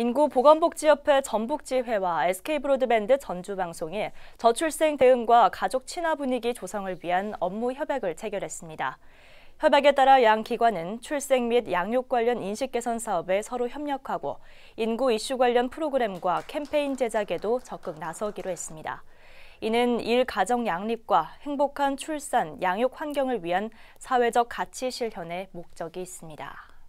인구보건복지협회 전북지회와 SK브로드밴드 전주방송이 저출생 대응과 가족 친화 분위기 조성을 위한 업무 협약을 체결했습니다. 협약에 따라 양 기관은 출생 및 양육 관련 인식 개선 사업에 서로 협력하고 인구 이슈 관련 프로그램과 캠페인 제작에도 적극 나서기로 했습니다. 이는 일 가정 양립과 행복한 출산, 양육 환경을 위한 사회적 가치 실현의 목적이 있습니다.